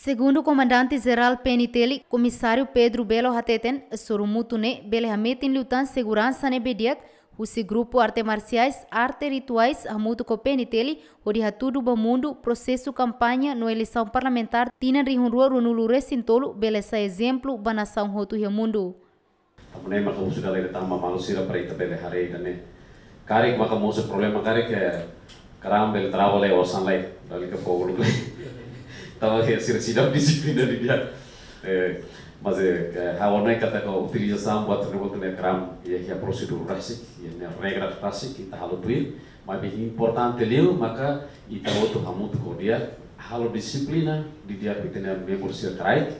Segundo o comandante-geral PNTL, comissário Pedro Belo Hateten, Sorumutune, Belhametin Lutan Segurança Nebediat, Usi grupo arte marciais, arte rituais, amuto com peniteli, orihatudo mundo processo campanha no eleição parlamentar, tina rihunrua runulure sintolo, beleza exemplo, banação rotu mundo. Apunei makamusa kali kita mamang sira para ita bele hari dane. Karik makamusa problema karik karam bel travel e osan lai, dali ke pogulu tama ke ya, sir disiplin disiplina di dia Masih eh, eh hawa naik kata ko utiliza ya sam buat rebut ne kram ya ya prosedur rasik ya ne kita halutuin. duit ma bi leo maka ita wotu hamut kau dia halu disiplina di dia pitene memor sir trait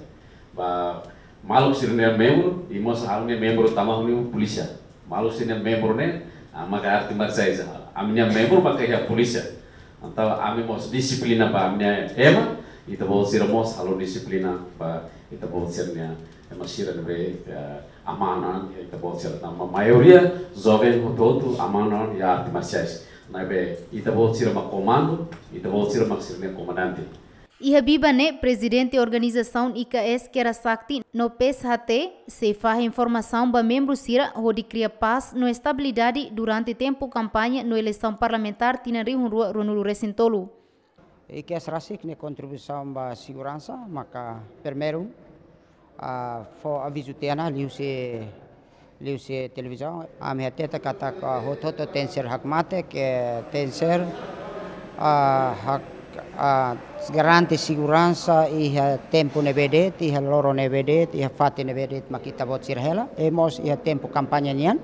ba malu sir ne memor imo sa halu ne memor tama polisia malu sir ne memor ne ah, maka arti mar sai memor maka ya polisia antara amin mau disiplin apa amnya ema ita bo sira mo salon disiplina ba ita bo sirnya masira de be eh, amanon ita bo sira na maioria jovem todo amanon ya artes marciais na be ita bo sira ma comando ita bo sira ma comandante E Habiba né, presidente da organização IKS Kera Sakti, no PSHT, se faz informação para membros Cira, onde cria paz no estabilidade durante tempo campanha no eleição parlamentar Tinari Rua Ronulu Recintolo. e que as raças que contribuição para a segurança, mas primeiro a for aviso tena liuse se liu se televisão a minha teta hototo tenser hakmate que tenser a hak Ah, garante sicurezza iha tempo ne vedet iha loro ne vedet iha fate ne vedet kita bot sirhela e mos iha tempo kampanye nian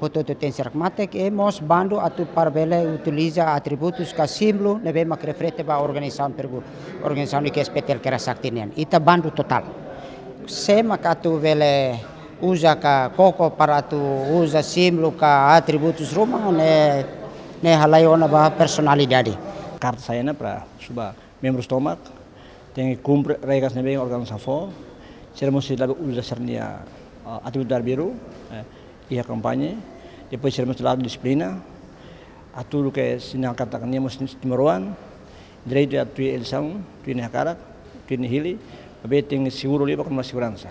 hoto tu ten serkmatek e mos bando atu parbele utiliza atributus ka simbolo ne be mak refrete ba organizan pergu organizan ke spetel kera sakti nian ita bando total se makatu vele usa ka koko para tu usa simbolo ka atributus rumah ne ne halayona ba dadi carta saena para suba membro tomak tem cumpre regras nebe safo seremos se lado usa sernia eh, dar biru e eh, a iya campanha depois seremos se lado disciplina a tudo que sinal katakannya mesti timuruan dari dia tu ya elsam tu ini hakarak tu ini hili abe tem seguro liba com kan uma segurança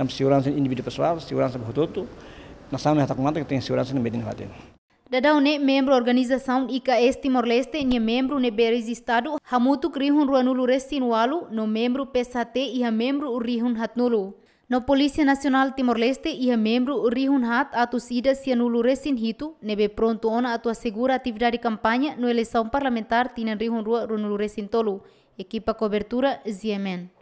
tam segurança individu pessoal segurança berhututu na sama hatak mata que tem segurança na medina Dada une membro organização Ica Este Timor-Leste e membro Neberes Estado hamutuk rua ruanulu resinualu no membro PSAT e a membro hat hatnulu. No Polícia Nacional Timor-Leste e a membro rihun hat atus ida sianulu resin hitu nebe pronto ona atu assegura atividade campanha no eleição parlamentar tinan rihun rua runulu resin tolu. Equipa cobertura ZMN.